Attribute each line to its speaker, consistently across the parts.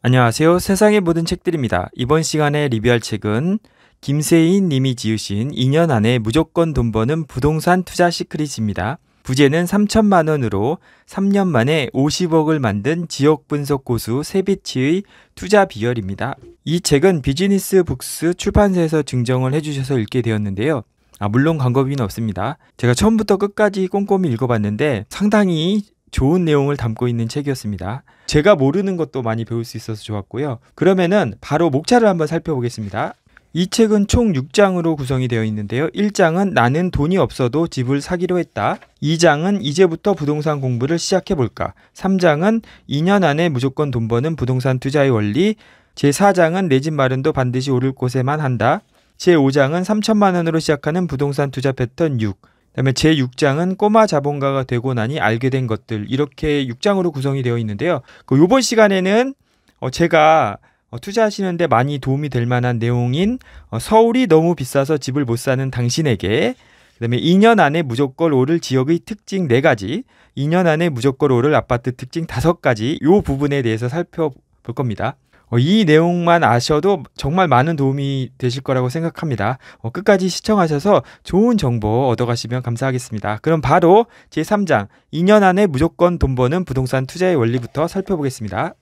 Speaker 1: 안녕하세요. 세상의 모든 책들입니다. 이번 시간에 리뷰할 책은 김세인 님이 지으신 2년 안에 무조건 돈 버는 부동산 투자 시크릿입니다. 부재는 3천만 원으로 3년 만에 50억을 만든 지역 분석 고수 세비치의 투자 비결입니다. 이 책은 비즈니스 북스 출판사에서 증정을 해주셔서 읽게 되었는데요. 아, 물론 광고비는 없습니다. 제가 처음부터 끝까지 꼼꼼히 읽어봤는데 상당히 좋은 내용을 담고 있는 책이었습니다. 제가 모르는 것도 많이 배울 수 있어서 좋았고요. 그러면은 바로 목차를 한번 살펴보겠습니다. 이 책은 총 6장으로 구성이 되어 있는데요. 1장은 나는 돈이 없어도 집을 사기로 했다. 2장은 이제부터 부동산 공부를 시작해볼까. 3장은 2년 안에 무조건 돈 버는 부동산 투자의 원리. 제4장은 내 집 마련도 반드시 오를 곳에만 한다. 제5장은 3천만 원으로 시작하는 부동산 투자 패턴 6. 그다음에 제 6장은 꼬마 자본가가 되고 나니 알게 된 것들 이렇게 6장으로 구성이 되어 있는데요. 그 요번 시간에는 어 제가 어, 투자하시는데 많이 도움이 될 만한 내용인 어, 서울이 너무 비싸서 집을 못 사는 당신에게 그다음에 2년 안에 무조건 오를 지역의 특징 4가지, 2년 안에 무조건 오를 아파트 특징 5가지 요 부분에 대해서 살펴볼 겁니다. 어, 이 내용만 아셔도 정말 많은 도움이 되실 거라고 생각합니다. 어, 끝까지 시청하셔서 좋은 정보 얻어가시면 감사하겠습니다. 그럼 바로 제3장 2년 안에 무조건 돈 버는 부동산 투자의 원리부터 살펴보겠습니다.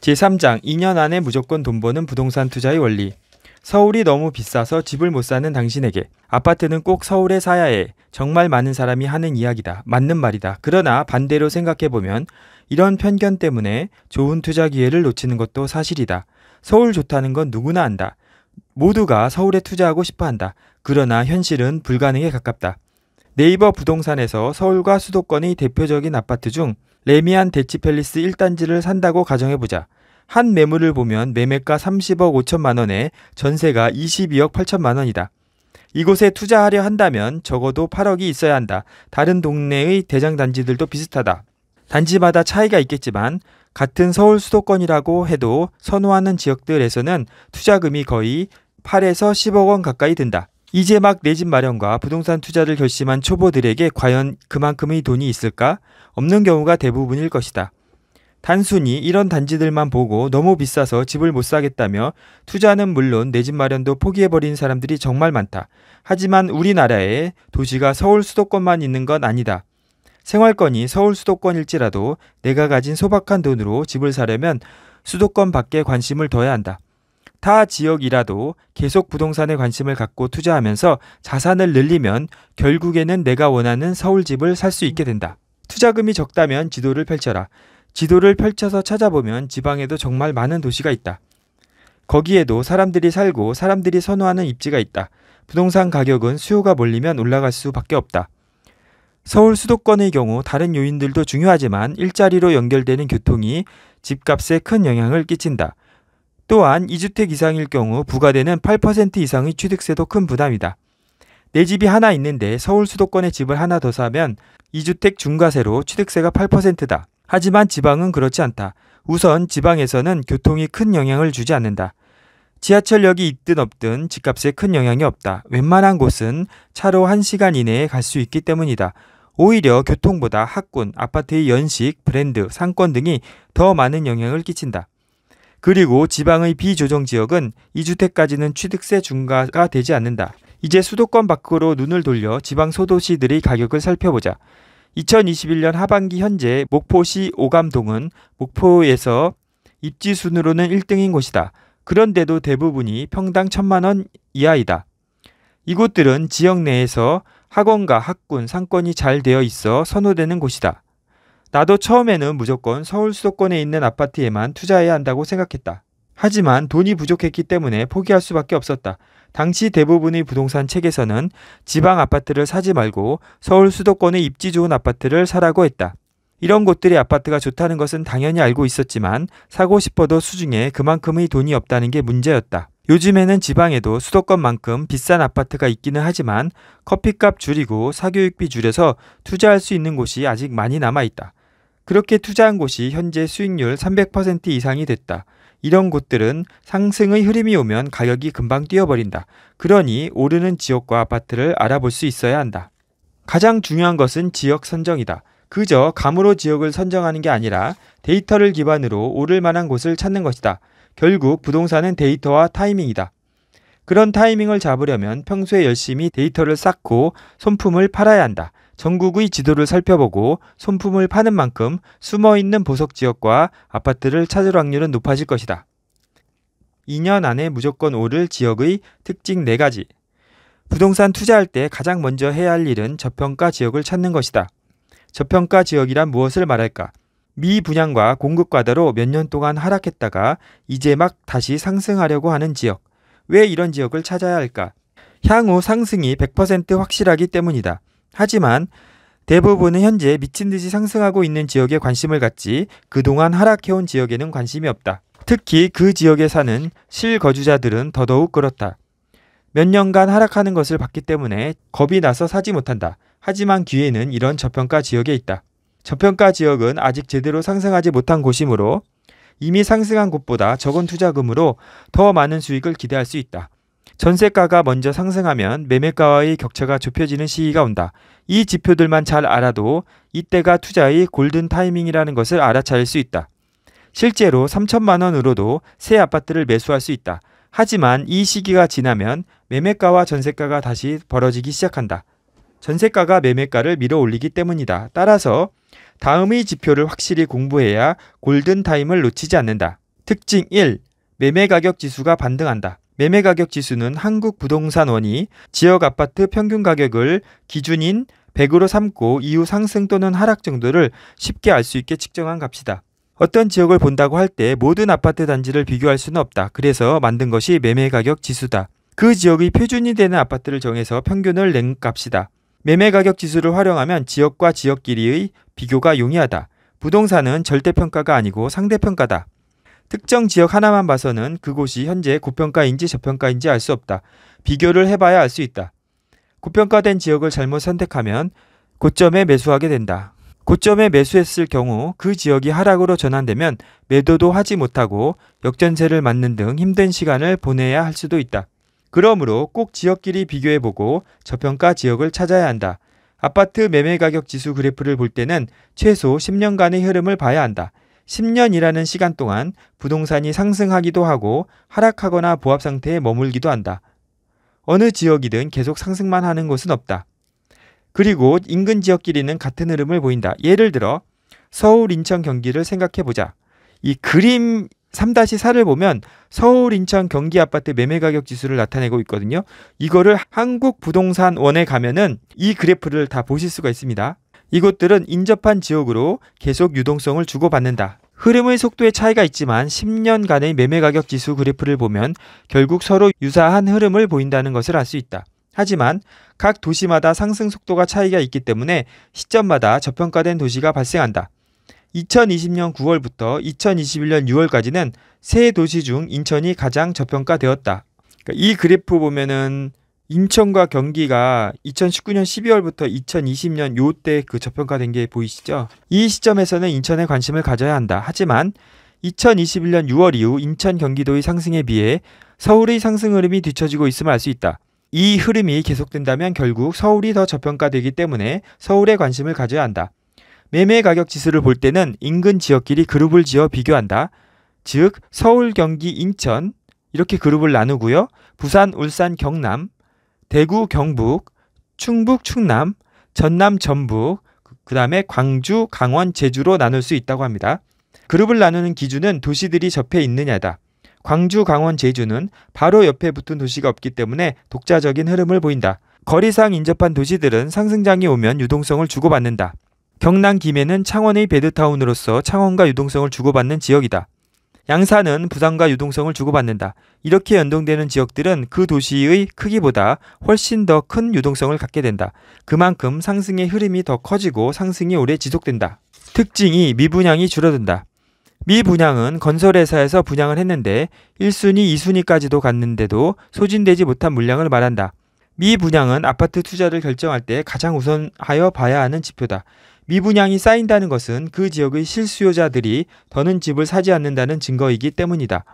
Speaker 1: 제3장 2년 안에 무조건 돈 버는 부동산 투자의 원리 서울이 너무 비싸서 집을 못 사는 당신에게 아파트는 꼭 서울에 사야 해. 정말 많은 사람이 하는 이야기다. 맞는 말이다. 그러나 반대로 생각해보면 이런 편견 때문에 좋은 투자 기회를 놓치는 것도 사실이다. 서울 좋다는 건 누구나 안다. 모두가 서울에 투자하고 싶어 한다. 그러나 현실은 불가능에 가깝다. 네이버 부동산에서 서울과 수도권의 대표적인 아파트 중 레미안 대치팰리스 1단지를 산다고 가정해보자. 한 매물을 보면 매매가 30억 5천만 원에 전세가 22억 8천만 원이다. 이곳에 투자하려 한다면 적어도 8억이 있어야 한다. 다른 동네의 대장단지들도 비슷하다. 단지마다 차이가 있겠지만 같은 서울 수도권이라고 해도 선호하는 지역들에서는 투자금이 거의 8에서 10억 원 가까이 든다. 이제 막 내 집 마련과 부동산 투자를 결심한 초보들에게 과연 그만큼의 돈이 있을까? 없는 경우가 대부분일 것이다. 단순히 이런 단지들만 보고 너무 비싸서 집을 못 사겠다며 투자는 물론 내 집 마련도 포기해버린 사람들이 정말 많다. 하지만 우리나라에 도시가 서울 수도권만 있는 건 아니다. 생활권이 서울 수도권일지라도 내가 가진 소박한 돈으로 집을 사려면 수도권 밖에 관심을 둬야 한다. 타 지역이라도 계속 부동산에 관심을 갖고 투자하면서 자산을 늘리면 결국에는 내가 원하는 서울 집을 살 수 있게 된다. 투자금이 적다면 지도를 펼쳐라. 지도를 펼쳐서 찾아보면 지방에도 정말 많은 도시가 있다. 거기에도 사람들이 살고 사람들이 선호하는 입지가 있다. 부동산 가격은 수요가 몰리면 올라갈 수밖에 없다. 서울 수도권의 경우 다른 요인들도 중요하지만 일자리로 연결되는 교통이 집값에 큰 영향을 끼친다. 또한 2주택 이상일 경우 부과되는 8% 이상의 취득세도 큰 부담이다. 내 집이 하나 있는데 서울 수도권에 집을 하나 더 사면 2주택 중과세로 취득세가 8%다. 하지만 지방은 그렇지 않다. 우선 지방에서는 교통이 큰 영향을 주지 않는다. 지하철역이 있든 없든 집값에 큰 영향이 없다. 웬만한 곳은 차로 1시간 이내에 갈 수 있기 때문이다. 오히려 교통보다 학군, 아파트의 연식, 브랜드, 상권 등이 더 많은 영향을 끼친다. 그리고 지방의 비조정 지역은 2주택까지는 취득세 중과가 되지 않는다. 이제 수도권 밖으로 눈을 돌려 지방 소도시들의 가격을 살펴보자. 2021년 하반기 현재 목포시 오감동은 목포에서 입지 순으로는 1등인 곳이다. 그런데도 대부분이 평당 1 천만원 이하이다. 이곳들은 지역 내에서 학원과 학군, 상권이 잘 되어 있어 선호되는 곳이다. 나도 처음에는 무조건 서울 수도권에 있는 아파트에만 투자해야 한다고 생각했다. 하지만 돈이 부족했기 때문에 포기할 수밖에 없었다. 당시 대부분의 부동산 책에서는 지방 아파트를 사지 말고 서울 수도권에 입지 좋은 아파트를 사라고 했다. 이런 곳들이 아파트가 좋다는 것은 당연히 알고 있었지만 사고 싶어도 수중에 그만큼의 돈이 없다는 게 문제였다. 요즘에는 지방에도 수도권만큼 비싼 아파트가 있기는 하지만 커피값 줄이고 사교육비 줄여서 투자할 수 있는 곳이 아직 많이 남아있다. 그렇게 투자한 곳이 현재 수익률 300% 이상이 됐다. 이런 곳들은 상승의 흐름이 오면 가격이 금방 뛰어버린다. 그러니 오르는 지역과 아파트를 알아볼 수 있어야 한다. 가장 중요한 것은 지역 선정이다. 그저 감으로 지역을 선정하는 게 아니라 데이터를 기반으로 오를 만한 곳을 찾는 것이다. 결국 부동산은 데이터와 타이밍이다. 그런 타이밍을 잡으려면 평소에 열심히 데이터를 쌓고 손품을 팔아야 한다. 전국의 지도를 살펴보고 손품을 파는 만큼 숨어 있는 보석 지역과 아파트를 찾을 확률은 높아질 것이다. 2년 안에 무조건 오를 지역의 특징 4가지. 부동산 투자할 때 가장 먼저 해야 할 일은 저평가 지역을 찾는 것이다. 저평가 지역이란 무엇을 말할까? 미분양과 공급 과다로 몇 년 동안 하락했다가 이제 막 다시 상승하려고 하는 지역. 왜 이런 지역을 찾아야 할까? 향후 상승이 100% 확실하기 때문이다. 하지만 대부분은 현재 미친 듯이 상승하고 있는 지역에 관심을 갖지 그동안 하락해온 지역에는 관심이 없다. 특히 그 지역에 사는 실거주자들은 더더욱 그렇다. 몇 년간 하락하는 것을 봤기 때문에 겁이 나서 사지 못한다. 하지만 기회는 이런 저평가 지역에 있다. 저평가 지역은 아직 제대로 상승하지 못한 곳이므로 이미 상승한 곳보다 적은 투자금으로 더 많은 수익을 기대할 수 있다. 전세가가 먼저 상승하면 매매가와의 격차가 좁혀지는 시기가 온다. 이 지표들만 잘 알아도 이때가 투자의 골든 타이밍이라는 것을 알아차릴 수 있다. 실제로 3천만 원으로도 새 아파트를 매수할 수 있다. 하지만 이 시기가 지나면 매매가와 전세가가 다시 벌어지기 시작한다. 전세가가 매매가를 밀어 올리기 때문이다. 따라서 다음의 지표를 확실히 공부해야 골든타임을 놓치지 않는다. 특징 1. 매매 가격 지수가 반등한다. 매매 가격 지수는 한국 부동산원이 지역 아파트 평균 가격을 기준인 100으로 삼고 이후 상승 또는 하락 정도를 쉽게 알 수 있게 측정한 값이다. 어떤 지역을 본다고 할 때 모든 아파트 단지를 비교할 수는 없다. 그래서 만든 것이 매매 가격 지수다. 그 지역의 표준이 되는 아파트를 정해서 평균을 낸 값이다. 매매 가격 지수를 활용하면 지역과 지역끼리의 비교가 용이하다. 부동산은 절대평가가 아니고 상대평가다. 특정 지역 하나만 봐서는 그곳이 현재 고평가인지 저평가인지 알 수 없다. 비교를 해봐야 알 수 있다. 고평가된 지역을 잘못 선택하면 고점에 매수하게 된다. 고점에 매수했을 경우 그 지역이 하락으로 전환되면 매도도 하지 못하고 역전세를 맞는 등 힘든 시간을 보내야 할 수도 있다. 그러므로 꼭 지역끼리 비교해보고 저평가 지역을 찾아야 한다. 아파트 매매 가격 지수 그래프를 볼 때는 최소 10년간의 흐름을 봐야 한다. 10년이라는 시간 동안 부동산이 상승하기도 하고 하락하거나 보합 상태에 머물기도 한다. 어느 지역이든 계속 상승만 하는 곳은 없다. 그리고 인근 지역끼리는 같은 흐름을 보인다. 예를 들어 서울, 인천, 경기를 생각해 보자. 이 그림 3-4를 보면 서울, 인천, 경기 아파트 매매 가격 지수를 나타내고 있거든요. 이거를 한국 부동산원에 가면은 이 그래프를 다 보실 수가 있습니다. 이곳들은 인접한 지역으로 계속 유동성을 주고받는다. 흐름의 속도에 차이가 있지만 10년간의 매매 가격 지수 그래프를 보면 결국 서로 유사한 흐름을 보인다는 것을 알 수 있다. 하지만 각 도시마다 상승 속도가 차이가 있기 때문에 시점마다 저평가된 도시가 발생한다. 2020년 9월부터 2021년 6월까지는 세 도시 중 인천이 가장 저평가되었다. 그러니까 이 그래프 보면은 인천과 경기가 2019년 12월부터 2020년 요 때 그 저평가된 게 보이시죠? 이 시점에서는 인천에 관심을 가져야 한다. 하지만 2021년 6월 이후 인천 경기도의 상승에 비해 서울의 상승 흐름이 뒤처지고 있음을 알 수 있다. 이 흐름이 계속된다면 결국 서울이 더 저평가되기 때문에 서울에 관심을 가져야 한다. 매매 가격 지수를 볼 때는 인근 지역끼리 그룹을 지어 비교한다. 즉 서울, 경기, 인천 이렇게 그룹을 나누고요. 부산, 울산, 경남, 대구, 경북, 충북, 충남, 전남, 전북, 그 다음에 광주, 강원, 제주로 나눌 수 있다고 합니다. 그룹을 나누는 기준은 도시들이 접해 있느냐다. 광주, 강원, 제주는 바로 옆에 붙은 도시가 없기 때문에 독자적인 흐름을 보인다. 거리상 인접한 도시들은 상승장이 오면 유동성을 주고받는다. 경남 김해는 창원의 베드타운으로서 창원과 유동성을 주고받는 지역이다. 양산은 부산과 유동성을 주고받는다. 이렇게 연동되는 지역들은 그 도시의 크기보다 훨씬 더 큰 유동성을 갖게 된다. 그만큼 상승의 흐름이 더 커지고 상승이 오래 지속된다. 특징이 미분양이 줄어든다. 미분양은 건설회사에서 분양을 했는데 1순위, 2순위까지도 갔는데도 소진되지 못한 물량을 말한다. 미분양은 아파트 투자를 결정할 때 가장 우선하여 봐야 하는 지표다. 미분양이 쌓인다는 것은 그 지역의 실수요자들이 더는 집을 사지 않는다는 증거이기 때문이다.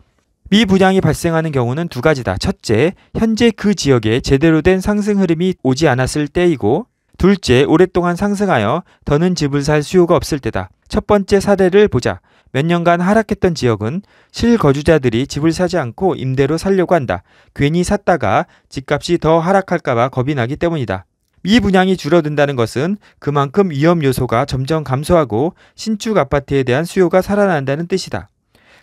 Speaker 1: 미분양이 발생하는 경우는 두 가지다. 첫째, 현재 그 지역에 제대로 된 상승 흐름이 오지 않았을 때이고, 둘째, 오랫동안 상승하여 더는 집을 살 수요가 없을 때다. 첫 번째 사례를 보자. 몇 년간 하락했던 지역은 실거주자들이 집을 사지 않고 임대로 살려고 한다. 괜히 샀다가 집값이 더 하락할까봐 겁이 나기 때문이다. 미 분양이 줄어든다는 것은 그만큼 위험 요소가 점점 감소하고 신축 아파트에 대한 수요가 살아난다는 뜻이다.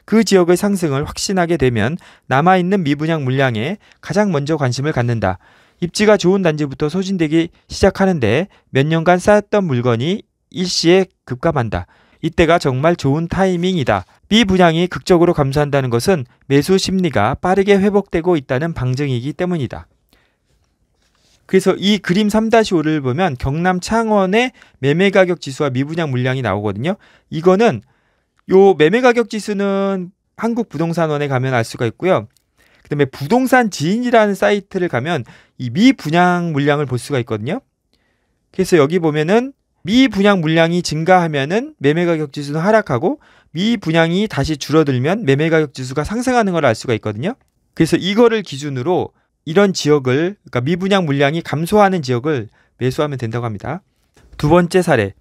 Speaker 1: 그 지역의 상승을 확신하게 되면 남아있는 미분양 물량에 가장 먼저 관심을 갖는다. 입지가 좋은 단지부터 소진되기 시작하는데 몇 년간 쌓였던 물건이 일시에 급감한다. 이때가 정말 좋은 타이밍이다. 미 분양이 극적으로 감소한다는 것은 매수 심리가 빠르게 회복되고 있다는 방증이기 때문이다. 그래서 이 그림 3-5를 보면 경남 창원의 매매 가격 지수와 미분양 물량이 나오거든요. 이거는 요 매매 가격 지수는 한국 부동산원에 가면 알 수가 있고요. 그다음에 부동산 지인이라는 사이트를 가면 이 미분양 물량을 볼 수가 있거든요. 그래서 여기 보면은 미분양 물량이 증가하면은 매매 가격 지수는 하락하고 미분양이 다시 줄어들면 매매 가격 지수가 상승하는 걸 알 수가 있거든요. 그래서 이거를 기준으로 이런 지역을 그러니까 미분양 물량이 감소하는 지역을 매수하면 된다고 합니다. 두 번째 사례.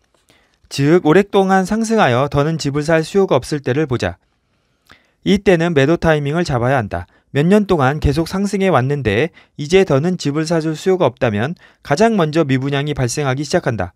Speaker 1: 즉 오랫동안 상승하여 더는 집을 살 수요가 없을 때를 보자. 이때는 매도 타이밍을 잡아야 한다. 몇 년 동안 계속 상승해 왔는데 이제 더는 집을 사줄 수요가 없다면 가장 먼저 미분양이 발생하기 시작한다.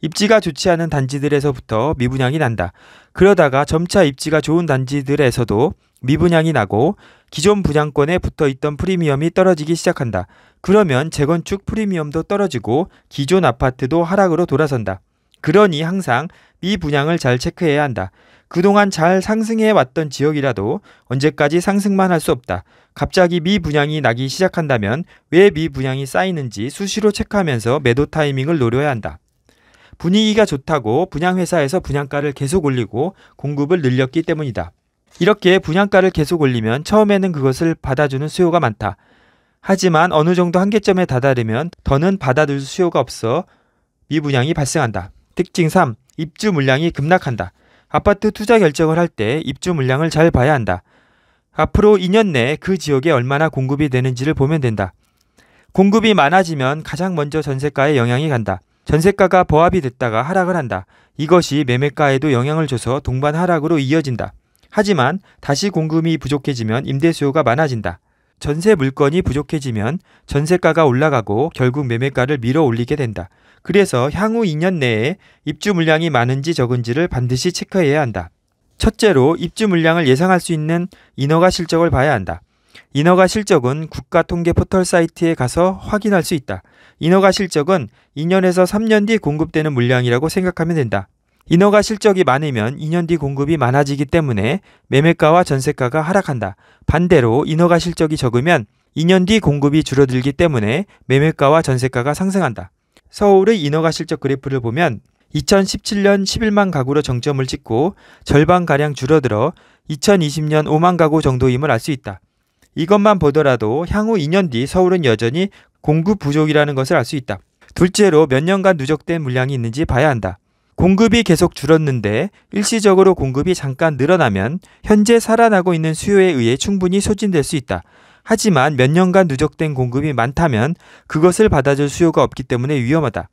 Speaker 1: 입지가 좋지 않은 단지들에서부터 미분양이 난다. 그러다가 점차 입지가 좋은 단지들에서도 미분양이 나고 기존 분양권에 붙어 있던 프리미엄이 떨어지기 시작한다. 그러면 재건축 프리미엄도 떨어지고 기존 아파트도 하락으로 돌아선다. 그러니 항상 미분양을 잘 체크해야 한다. 그동안 잘 상승해 왔던 지역이라도 언제까지 상승만 할 수 없다. 갑자기 미분양이 나기 시작한다면 왜 미분양이 쌓이는지 수시로 체크하면서 매도 타이밍을 노려야 한다. 분위기가 좋다고 분양회사에서 분양가를 계속 올리고 공급을 늘렸기 때문이다. 이렇게 분양가를 계속 올리면 처음에는 그것을 받아주는 수요가 많다. 하지만 어느 정도 한계점에 다다르면 더는 받아줄 수요가 없어 미분양이 발생한다. 특징 3. 입주 물량이 급락한다. 아파트 투자 결정을 할 때 입주 물량을 잘 봐야 한다. 앞으로 2년 내에 그 지역에 얼마나 공급이 되는지를 보면 된다. 공급이 많아지면 가장 먼저 전세가에 영향이 간다. 전세가가 보합이 됐다가 하락을 한다. 이것이 매매가에도 영향을 줘서 동반 하락으로 이어진다. 하지만 다시 공급이 부족해지면 임대 수요가 많아진다. 전세 물건이 부족해지면 전세가가 올라가고 결국 매매가를 밀어 올리게 된다. 그래서 향후 2년 내에 입주 물량이 많은지 적은지를 반드시 체크해야 한다. 첫째로 입주 물량을 예상할 수 있는 인허가 실적을 봐야 한다. 인허가 실적은 국가 통계 포털 사이트에 가서 확인할 수 있다. 인허가 실적은 2년에서 3년 뒤 공급되는 물량이라고 생각하면 된다. 인허가 실적이 많으면 2년 뒤 공급이 많아지기 때문에 매매가와 전세가가 하락한다. 반대로 인허가 실적이 적으면 2년 뒤 공급이 줄어들기 때문에 매매가와 전세가가 상승한다. 서울의 인허가 실적 그래프를 보면 2017년 11만 가구로 정점을 찍고 절반가량 줄어들어 2020년 5만 가구 정도임을 알 수 있다. 이것만 보더라도 향후 2년 뒤 서울은 여전히 공급 부족이라는 것을 알 수 있다. 둘째로 몇 년간 누적된 물량이 있는지 봐야 한다. 공급이 계속 줄었는데 일시적으로 공급이 잠깐 늘어나면 현재 살아나고 있는 수요에 의해 충분히 소진될 수 있다. 하지만 몇 년간 누적된 공급이 많다면 그것을 받아줄 수요가 없기 때문에 위험하다.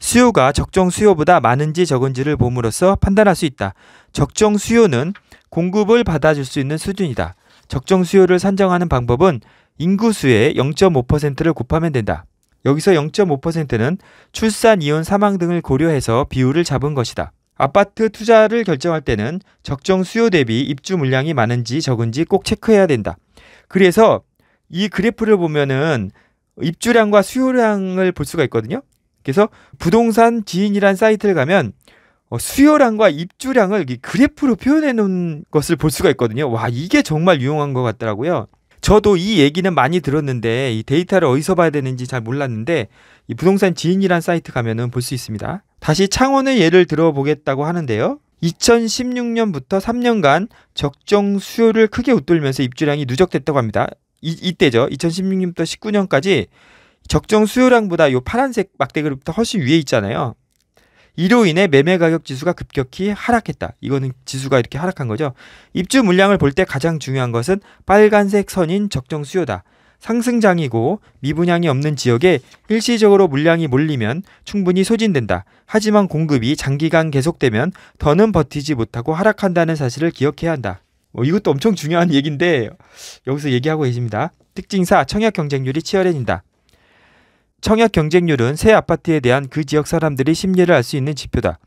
Speaker 1: 수요가 적정 수요보다 많은지 적은지를 봄으로써 판단할 수 있다. 적정 수요는 공급을 받아줄 수 있는 수준이다. 적정 수요를 산정하는 방법은 인구수의 0.5%를 곱하면 된다. 여기서 0.5%는 출산, 이혼, 사망 등을 고려해서 비율을 잡은 것이다. 아파트 투자를 결정할 때는 적정 수요 대비 입주 물량이 많은지 적은지 꼭 체크해야 된다. 그래서 이 그래프를 보면은 입주량과 수요량을 볼 수가 있거든요. 그래서 부동산 지인이란 사이트를 가면 어, 수요량과 입주량을 그래프로 표현해 놓은 것을 볼 수가 있거든요. 와, 이게 정말 유용한 것 같더라고요. 저도 이 얘기는 많이 들었는데 이 데이터를 어디서 봐야 되는지 잘 몰랐는데 이 부동산 지인이란 사이트 가면은 볼 수 있습니다. 다시 창원의 예를 들어보겠다고 하는데요. 2016년부터 3년간 적정 수요를 크게 웃돌면서 입주량이 누적됐다고 합니다. 이, 이때죠. 2016년부터 19년까지 적정 수요량보다 요 파란색 막대 그룹부터 훨씬 위에 있잖아요. 이로 인해 매매 가격 지수가 급격히 하락했다. 이거는 지수가 이렇게 하락한 거죠. 입주 물량을 볼 때 가장 중요한 것은 빨간색 선인 적정 수요다. 상승장이고 미분양이 없는 지역에 일시적으로 물량이 몰리면 충분히 소진된다. 하지만 공급이 장기간 계속되면 더는 버티지 못하고 하락한다는 사실을 기억해야 한다. 어, 이것도 엄청 중요한 얘기인데 여기서 얘기하고 계십니다. 특징사 청약 경쟁률이 치열해진다. 청약 경쟁률은 새 아파트에 대한 그 지역 사람들이 심리를 알 수 있는 지표다.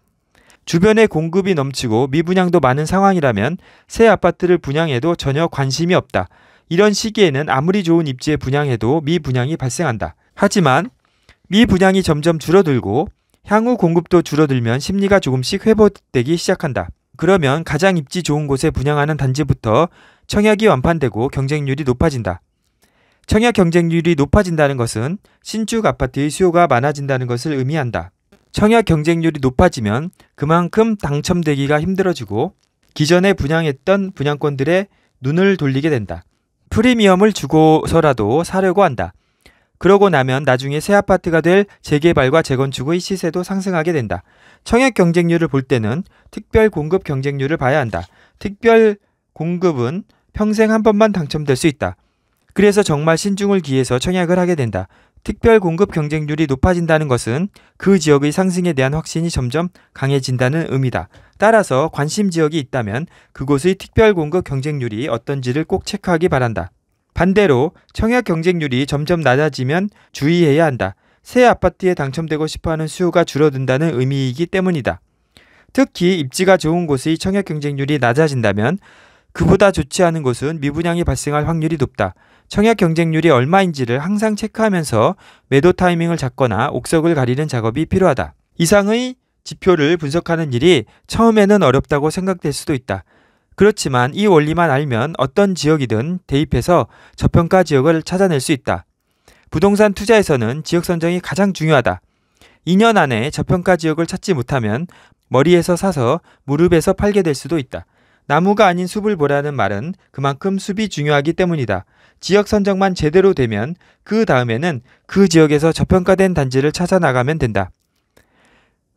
Speaker 1: 주변에 공급이 넘치고 미분양도 많은 상황이라면 새 아파트를 분양해도 전혀 관심이 없다. 이런 시기에는 아무리 좋은 입지에 분양해도 미분양이 발생한다. 하지만 미분양이 점점 줄어들고 향후 공급도 줄어들면 심리가 조금씩 회복되기 시작한다. 그러면 가장 입지 좋은 곳에 분양하는 단지부터 청약이 완판되고 경쟁률이 높아진다. 청약 경쟁률이 높아진다는 것은 신축 아파트의 수요가 많아진다는 것을 의미한다. 청약 경쟁률이 높아지면 그만큼 당첨되기가 힘들어지고 기존에 분양했던 분양권들의 눈을 돌리게 된다. 프리미엄을 주고서라도 사려고 한다. 그러고 나면 나중에 새 아파트가 될 재개발과 재건축의 시세도 상승하게 된다. 청약 경쟁률을 볼 때는 특별 공급 경쟁률을 봐야 한다. 특별 공급은 평생 한 번만 당첨될 수 있다. 그래서 정말 신중을 기해서 청약을 하게 된다. 특별 공급 경쟁률이 높아진다는 것은 그 지역의 상승에 대한 확신이 점점 강해진다는 의미다. 따라서 관심 지역이 있다면 그곳의 특별 공급 경쟁률이 어떤지를 꼭 체크하기 바란다. 반대로 청약 경쟁률이 점점 낮아지면 주의해야 한다. 새 아파트에 당첨되고 싶어하는 수요가 줄어든다는 의미이기 때문이다. 특히 입지가 좋은 곳의 청약 경쟁률이 낮아진다면 그보다 좋지 않은 곳은 미분양이 발생할 확률이 높다. 청약 경쟁률이 얼마인지를 항상 체크하면서 매도 타이밍을 잡거나 옥석을 가리는 작업이 필요하다. 이상의 지표를 분석하는 일이 처음에는 어렵다고 생각될 수도 있다. 그렇지만 이 원리만 알면 어떤 지역이든 대입해서 저평가 지역을 찾아낼 수 있다. 부동산 투자에서는 지역 선정이 가장 중요하다. 2년 안에 저평가 지역을 찾지 못하면 머리에서 사서 무릎에서 팔게 될 수도 있다. 나무가 아닌 숲을 보라는 말은 그만큼 숲이 중요하기 때문이다. 지역 선정만 제대로 되면 그 다음에는 그 지역에서 저평가된 단지를 찾아 나가면 된다.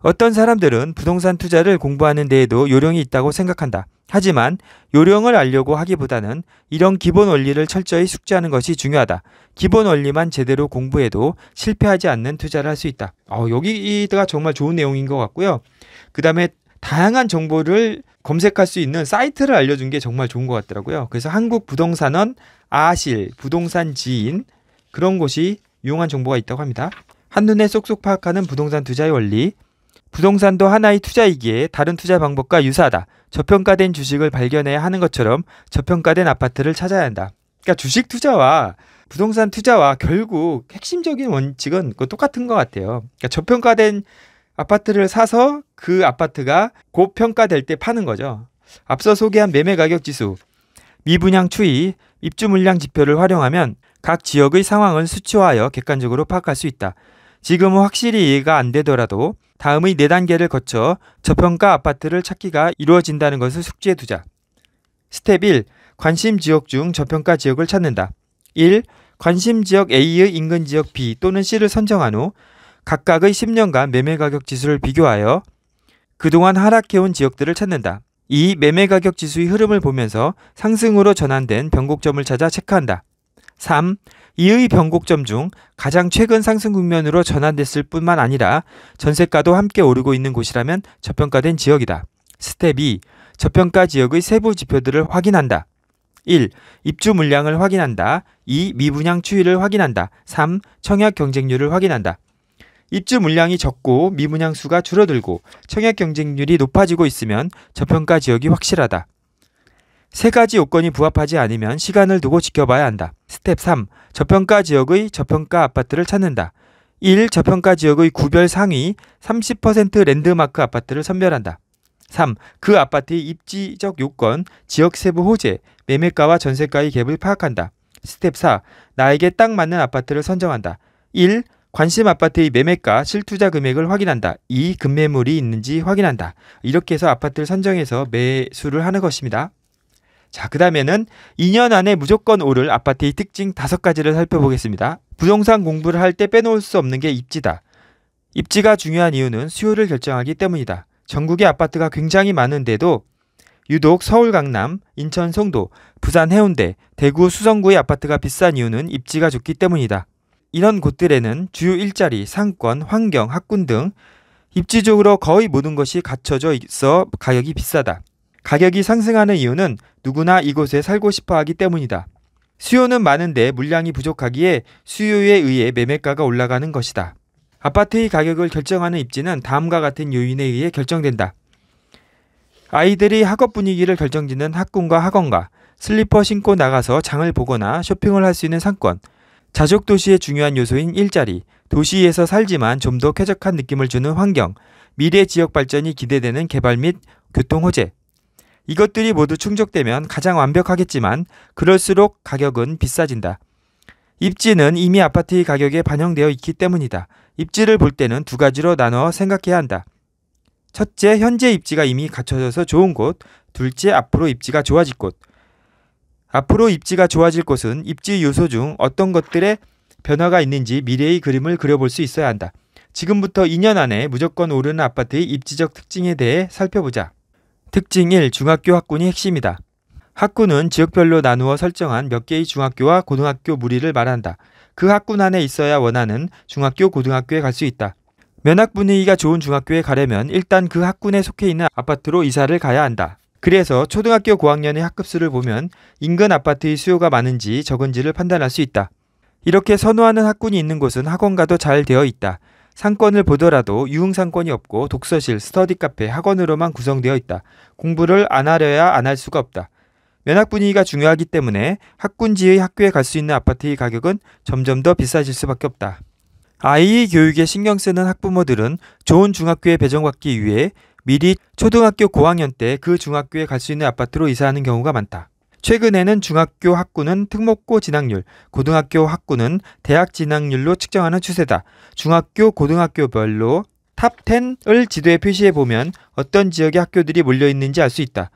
Speaker 1: 어떤 사람들은 부동산 투자를 공부하는 데에도 요령이 있다고 생각한다. 하지만 요령을 알려고 하기보다는 이런 기본 원리를 철저히 숙지하는 것이 중요하다. 기본 원리만 제대로 공부해도 실패하지 않는 투자를 할 수 있다. 어, 여기가 정말 좋은 내용인 것 같고요. 그 다음에 다양한 정보를 검색할 수 있는 사이트를 알려준 게 정말 좋은 것 같더라고요. 그래서 한국 부동산원 아실 부동산 지인 그런 곳이 유용한 정보가 있다고 합니다. 한눈에 쏙쏙 파악하는 부동산 투자의 원리. 부동산도 하나의 투자이기에 다른 투자 방법과 유사하다. 저평가된 주식을 발견해야 하는 것처럼 저평가된 아파트를 찾아야 한다. 그러니까 주식 투자와 부동산 투자와 결국 핵심적인 원칙은 똑같은 것 같아요. 그러니까 저평가된 아파트를 사서 그 아파트가 고평가될 때 파는 거죠. 앞서 소개한 매매 가격 지수, 미분양 추이, 입주 물량 지표를 활용하면 각 지역의 상황을 수치화하여 객관적으로 파악할 수 있다. 지금은 확실히 이해가 안 되더라도 다음의 네단계를 거쳐 저평가 아파트를 찾기가 이루어진다는 것을 숙지해 두자. 스텝 1. 관심 지역 중 저평가 지역을 찾는다. 1. 관심 지역 A의 인근 지역 B 또는 C를 선정한 후 각각의 10년간 매매 가격 지수를 비교하여 그동안 하락해온 지역들을 찾는다. 이 매매 가격 지수의 흐름을 보면서 상승으로 전환된 변곡점을 찾아 체크한다. 3. 이의 변곡점 중 가장 최근 상승 국면으로 전환됐을 뿐만 아니라 전세가도 함께 오르고 있는 곳이라면 저평가된 지역이다. 스텝 2. 저평가 지역의 세부 지표들을 확인한다. 1. 입주 물량을 확인한다. 2. 미분양 추이를 확인한다. 3. 청약 경쟁률을 확인한다. 입주 물량이 적고 미분양 수가 줄어들고 청약 경쟁률이 높아지고 있으면 저평가 지역이 확실하다. 세 가지 요건이 부합하지 않으면 시간을 두고 지켜봐야 한다. 스텝 3. 저평가 지역의 저평가 아파트를 찾는다. 1. 저평가 지역의 구별 상위 30% 랜드마크 아파트를 선별한다. 3. 그 아파트의 입지적 요건, 지역 세부 호재, 매매가와 전세가의 갭을 파악한다. 스텝 4. 나에게 딱 맞는 아파트를 선정한다. 1. 관심 아파트의 매매가 실투자 금액을 확인한다. 이 급매물이 있는지 확인한다. 이렇게 해서 아파트를 선정해서 매수를 하는 것입니다. 자, 그 다음에는 2년 안에 무조건 오를 아파트의 특징 5가지를 살펴보겠습니다. 부동산 공부를 할 때 빼놓을 수 없는 게 입지다. 입지가 중요한 이유는 수요를 결정하기 때문이다. 전국의 아파트가 굉장히 많은데도 유독 서울 강남, 인천 송도, 부산 해운대, 대구 수성구의 아파트가 비싼 이유는 입지가 좋기 때문이다. 이런 곳들에는 주요 일자리, 상권, 환경, 학군 등 입지적으로 거의 모든 것이 갖춰져 있어 가격이 비싸다. 가격이 상승하는 이유는 누구나 이곳에 살고 싶어 하기 때문이다. 수요는 많은데 물량이 부족하기에 수요에 의해 매매가가 올라가는 것이다. 아파트의 가격을 결정하는 입지는 다음과 같은 요인에 의해 결정된다. 아이들이 학업 분위기를 결정짓는 학군과 학원과 슬리퍼 신고 나가서 장을 보거나 쇼핑을 할 수 있는 상권, 자족 도시의 중요한 요소인 일자리, 도시에서 살지만 좀 더 쾌적한 느낌을 주는 환경, 미래 지역 발전이 기대되는 개발 및 교통 호재. 이것들이 모두 충족되면 가장 완벽하겠지만 그럴수록 가격은 비싸진다. 입지는 이미 아파트의 가격에 반영되어 있기 때문이다. 입지를 볼 때는 두 가지로 나눠 생각해야 한다. 첫째, 현재 입지가 이미 갖춰져서 좋은 곳, 둘째, 앞으로 입지가 좋아질 곳. 앞으로 입지가 좋아질 곳은 입지 요소 중 어떤 것들의 변화가 있는지 미래의 그림을 그려볼 수 있어야 한다. 지금부터 2년 안에 무조건 오르는 아파트의 입지적 특징에 대해 살펴보자. 특징 1. 중학교 학군이 핵심이다. 학군은 지역별로 나누어 설정한 몇 개의 중학교와 고등학교 무리를 말한다. 그 학군 안에 있어야 원하는 중학교, 고등학교에 갈 수 있다. 면학 분위기가 좋은 중학교에 가려면 일단 그 학군에 속해 있는 아파트로 이사를 가야 한다. 그래서 초등학교 고학년의 학급수를 보면 인근 아파트의 수요가 많은지 적은지를 판단할 수 있다. 이렇게 선호하는 학군이 있는 곳은 학원과도잘 되어 있다. 상권을 보더라도 유흥상권이 없고 독서실, 스터디 카페, 학원으로만 구성되어 있다. 공부를 안 하려야 안 할 수가 없다. 면학 분위기가 중요하기 때문에 학군지의 학교에 갈 수 있는 아파트의 가격은 점점 더 비싸질 수밖에 없다. 아이의 교육에 신경 쓰는 학부모들은 좋은 중학교에 배정받기 위해 미리 초등학교 고학년 때 그 중학교에 갈 수 있는 아파트로 이사하는 경우가 많다. 최근에는 중학교 학군은 특목고 진학률, 고등학교 학군은 대학 진학률로 측정하는 추세다. 중학교, 고등학교별로 탑10을 지도에 표시해 보면 어떤 지역의 학교들이 몰려 있는지 알 수 있다.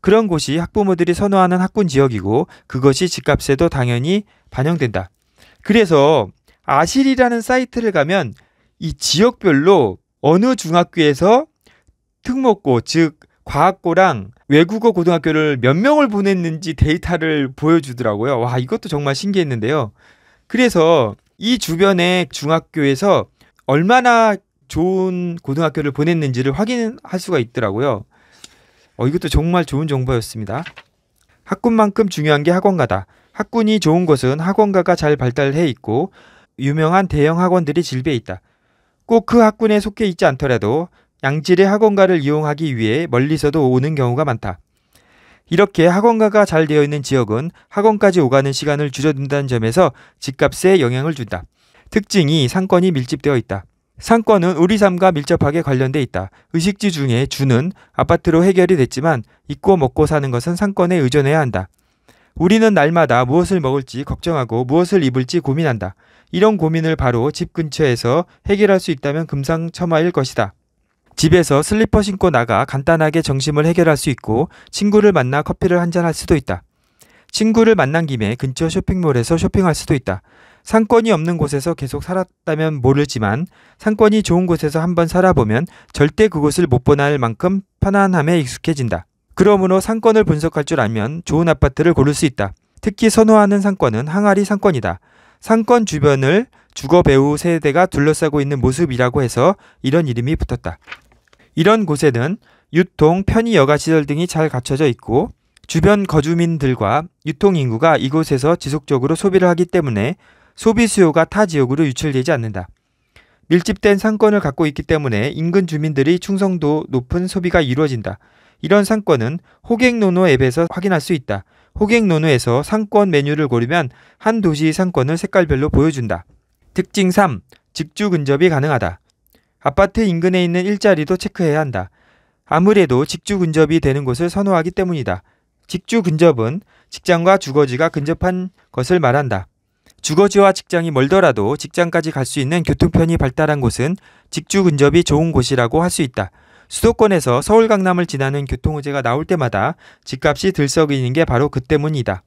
Speaker 1: 그런 곳이 학부모들이 선호하는 학군 지역이고 그것이 집값에도 당연히 반영된다. 그래서 아실이라는 사이트를 가면 이 지역별로 어느 중학교에서 특목고 즉 과학고랑 외국어 고등학교를 몇 명을 보냈는지 데이터를 보여주더라고요. 와 이것도 정말 신기했는데요. 그래서 이 주변의 중학교에서 얼마나 좋은 고등학교를 보냈는지를 확인할 수가 있더라고요. 어, 이것도 정말 좋은 정보였습니다. 학군만큼 중요한 게 학원가다. 학군이 좋은 것은 학원가가 잘 발달해 있고 유명한 대형 학원들이 질비해 있다. 꼭 그 학군에 속해 있지 않더라도 양질의 학원가를 이용하기 위해 멀리서도 오는 경우가 많다. 이렇게 학원가가 잘 되어 있는 지역은 학원까지 오가는 시간을 줄여둔다는 점에서 집값에 영향을 준다. 특징이 상권이 밀집되어 있다. 상권은 우리 삶과 밀접하게 관련돼 있다. 의식지 중에 주는 아파트로 해결이 됐지만 입고 먹고 사는 것은 상권에 의존해야 한다. 우리는 날마다 무엇을 먹을지 걱정하고 무엇을 입을지 고민한다. 이런 고민을 바로 집 근처에서 해결할 수 있다면 금상첨화일 것이다. 집에서 슬리퍼 신고 나가 간단하게 정심을 해결할 수 있고 친구를 만나 커피를 한잔할 수도 있다. 친구를 만난 김에 근처 쇼핑몰에서 쇼핑할 수도 있다. 상권이 없는 곳에서 계속 살았다면 모르지만 상권이 좋은 곳에서 한번 살아보면 절대 그곳을 못 보낼 만큼 편안함에 익숙해진다. 그러므로 상권을 분석할 줄 알면 좋은 아파트를 고를 수 있다. 특히 선호하는 상권은 항아리 상권이다. 상권 주변을 주거 배우 세대가 둘러싸고 있는 모습이라고 해서 이런 이름이 붙었다. 이런 곳에는 유통, 편의 여가 시설 등이 잘 갖춰져 있고 주변 거주민들과 유통 인구가 이곳에서 지속적으로 소비를 하기 때문에 소비 수요가 타 지역으로 유출되지 않는다. 밀집된 상권을 갖고 있기 때문에 인근 주민들이 충성도 높은 소비가 이루어진다. 이런 상권은 호객노노 앱에서 확인할 수 있다. 호객노노에서 상권 메뉴를 고르면 한 도시의 상권을 색깔별로 보여준다. 특징 3. 직주 근접이 가능하다. 아파트 인근에 있는 일자리도 체크해야 한다. 아무래도 직주 근접이 되는 곳을 선호하기 때문이다. 직주 근접은 직장과 주거지가 근접한 것을 말한다. 주거지와 직장이 멀더라도 직장까지 갈 수 있는 교통편이 발달한 곳은 직주 근접이 좋은 곳이라고 할 수 있다. 수도권에서 서울 강남을 지나는 교통의제가 나올 때마다 집값이 들썩이는 게 바로 그 때문이다.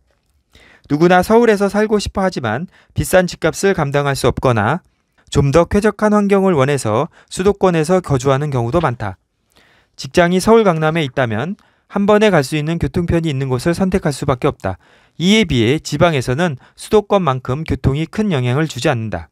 Speaker 1: 누구나 서울에서 살고 싶어 하지만 비싼 집값을 감당할 수 없거나 좀 더 쾌적한 환경을 원해서 수도권에서 거주하는 경우도 많다. 직장이 서울 강남에 있다면 한 번에 갈 수 있는 교통편이 있는 곳을 선택할 수밖에 없다. 이에 비해 지방에서는 수도권만큼 교통이 큰 영향을 주지 않는다.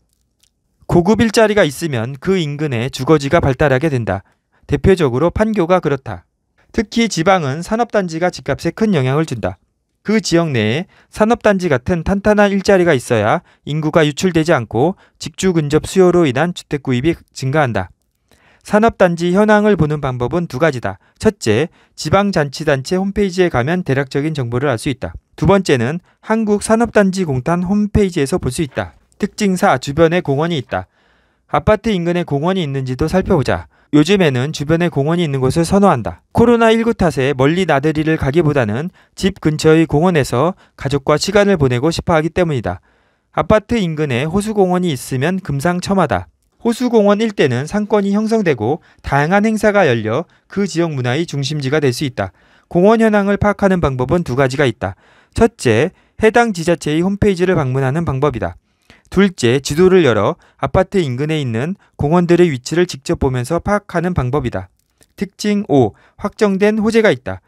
Speaker 1: 고급 일자리가 있으면 그 인근에 주거지가 발달하게 된다. 대표적으로 판교가 그렇다. 특히 지방은 산업단지가 집값에 큰 영향을 준다. 그 지역 내에 산업단지 같은 탄탄한 일자리가 있어야 인구가 유출되지 않고 직주 근접 수요로 인한 주택 구입이 증가한다. 산업단지 현황을 보는 방법은 두 가지다. 첫째, 지방잔치단체 홈페이지에 가면 대략적인 정보를 알 수 있다. 두 번째는 한국산업단지공단 홈페이지에서 볼 수 있다. 특징사 주변에 공원이 있다. 아파트 인근에 공원이 있는지도 살펴보자. 요즘에는 주변에 공원이 있는 곳을 선호한다. 코로나19 탓에 멀리 나들이를 가기보다는 집 근처의 공원에서 가족과 시간을 보내고 싶어 하기 때문이다. 아파트 인근에 호수공원이 있으면 금상첨화다. 호수공원 일대는 상권이 형성되고 다양한 행사가 열려 그 지역 문화의 중심지가 될 수 있다. 공원 현황을 파악하는 방법은 두 가지가 있다. 첫째, 해당 지자체의 홈페이지를 방문하는 방법이다. 둘째, 지도를 열어 아파트 인근에 있는 공원들의 위치를 직접 보면서 파악하는 방법이다. 특징 5. 확정된 호재가 있다.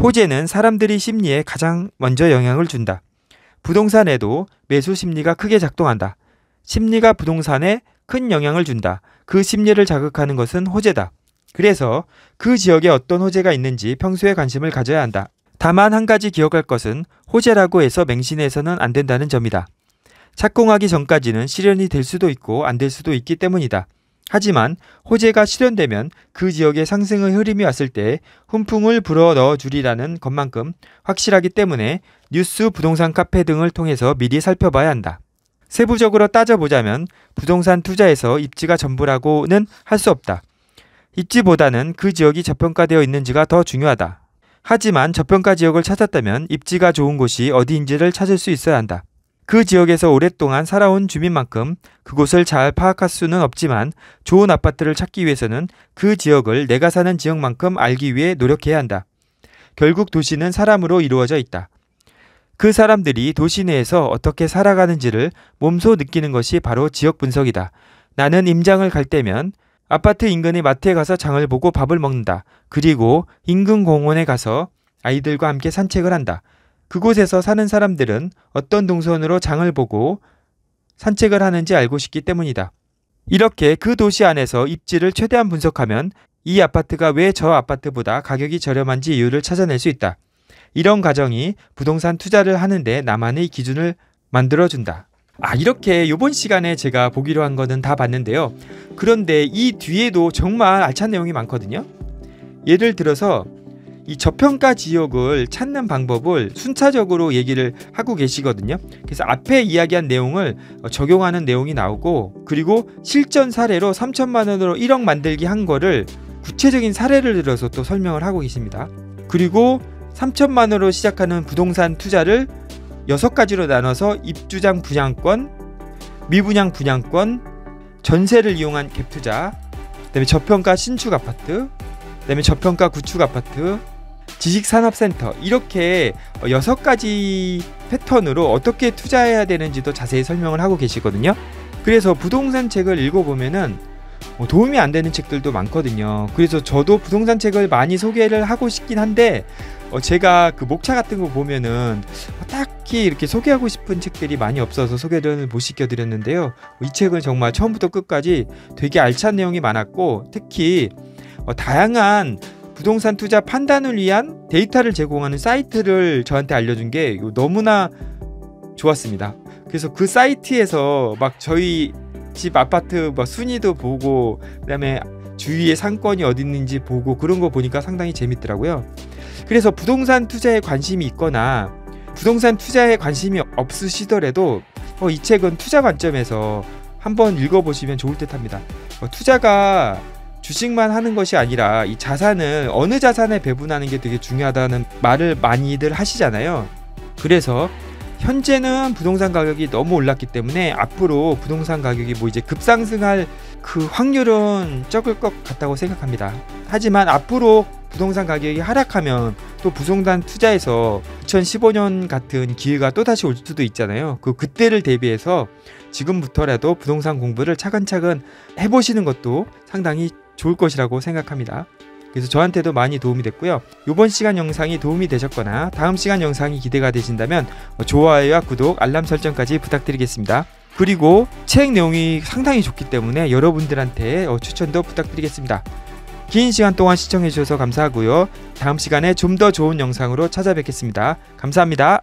Speaker 1: 호재는 사람들이 심리에 가장 먼저 영향을 준다. 부동산에도 매수 심리가 크게 작동한다. 심리가 부동산에 큰 영향을 준다. 그 심리를 자극하는 것은 호재다. 그래서 그 지역에 어떤 호재가 있는지 평소에 관심을 가져야 한다. 다만 한 가지 기억할 것은 호재라고 해서 맹신해서는 안 된다는 점이다. 착공하기 전까지는 실현이 될 수도 있고 안 될 수도 있기 때문이다. 하지만 호재가 실현되면 그 지역에 상승의 흐름이 왔을 때 훈풍을 불어 넣어 주리라는 것만큼 확실하기 때문에 뉴스 부동산 카페 등을 통해서 미리 살펴봐야 한다. 세부적으로 따져보자면 부동산 투자에서 입지가 전부라고는 할 수 없다. 입지보다는 그 지역이 저평가되어 있는지가 더 중요하다. 하지만 저평가 지역을 찾았다면 입지가 좋은 곳이 어디인지를 찾을 수 있어야 한다. 그 지역에서 오랫동안 살아온 주민만큼 그곳을 잘 파악할 수는 없지만 좋은 아파트를 찾기 위해서는 그 지역을 내가 사는 지역만큼 알기 위해 노력해야 한다. 결국 도시는 사람으로 이루어져 있다. 그 사람들이 도시 내에서 어떻게 살아가는지를 몸소 느끼는 것이 바로 지역 분석이다. 나는 임장을 갈 때면 아파트 인근의 마트에 가서 장을 보고 밥을 먹는다. 그리고 인근 공원에 가서 아이들과 함께 산책을 한다. 그곳에서 사는 사람들은 어떤 동선으로 장을 보고 산책을 하는지 알고 싶기 때문이다. 이렇게 그 도시 안에서 입지를 최대한 분석하면 이 아파트가 왜 저 아파트보다 가격이 저렴한지 이유를 찾아낼 수 있다. 이런 과정이 부동산 투자를 하는데 나만의 기준을 만들어준다. 아, 이렇게 요번 시간에 제가 보기로 한 거는 다 봤는데요. 그런데 이 뒤에도 정말 알찬 내용이 많거든요. 예를 들어서 이 저평가 지역을 찾는 방법을 순차적으로 얘기를 하고 계시거든요. 그래서 앞에 이야기한 내용을 어, 적용하는 내용이 나오고 그리고 실전 사례로 3천만 원으로 1억 만들기 한 거를 구체적인 사례를 들어서 또 설명을 하고 계십니다. 그리고 3천만 원으로 시작하는 부동산 투자를 6가지로 나눠서 입주장 분양권, 미분양 분양권, 전세를 이용한 갭투자, 그다음에 저평가 신축 아파트, 그다음에 저평가 구축 아파트, 지식산업센터 이렇게 어, 여섯 가지 패턴으로 어떻게 투자해야 되는지도 자세히 설명을 하고 계시거든요. 그래서 부동산 책을 읽어보면은 뭐 도움이 안 되는 책들도 많거든요. 그래서 저도 부동산 책을 많이 소개를 하고 싶긴 한데 어, 제가 그 목차 같은 거 보면은 딱히 이렇게 소개하고 싶은 책들이 많이 없어서 소개를 못 시켜드렸는데요. 이 책은 정말 처음부터 끝까지 되게 알찬 내용이 많았고 특히 어, 다양한 부동산 투자 판단을 위한 데이터를 제공하는 사이트를 저한테 알려준 게 너무나 좋았습니다. 그래서 그 사이트에서 막 저희 집 아파트 막 뭐 순위도 보고 그다음에 주위의 상권이 어디 있는지 보고 그런 거 보니까 상당히 재밌더라고요. 그래서 부동산 투자에 관심이 있거나 부동산 투자에 관심이 없으시더라도 어, 이 책은 투자 관점에서 한번 읽어보시면 좋을 듯합니다. 어, 투자가 주식만 하는 것이 아니라 이 자산을 어느 자산에 배분하는 게 되게 중요하다는 말을 많이들 하시잖아요. 그래서 현재는 부동산 가격이 너무 올랐기 때문에 앞으로 부동산 가격이 뭐 이제 급상승할 그 확률은 적을 것 같다고 생각합니다. 하지만 앞으로 부동산 가격이 하락하면 또 부동산 투자에서 2015년 같은 기회가 또다시 올 수도 있잖아요. 그 그때를 대비해서 지금부터라도 부동산 공부를 차근차근 해보시는 것도 상당히 좋을 것이라고 생각합니다. 그래서 저한테도 많이 도움이 됐고요. 이번 시간 영상이 도움이 되셨거나 다음 시간 영상이 기대가 되신다면 좋아요와 구독, 알람 설정까지 부탁드리겠습니다. 그리고 책 내용이 상당히 좋기 때문에 여러분들한테 어, 추천도 부탁드리겠습니다. 긴 시간 동안 시청해주셔서 감사하고요. 다음 시간에 좀 더 좋은 영상으로 찾아뵙겠습니다. 감사합니다.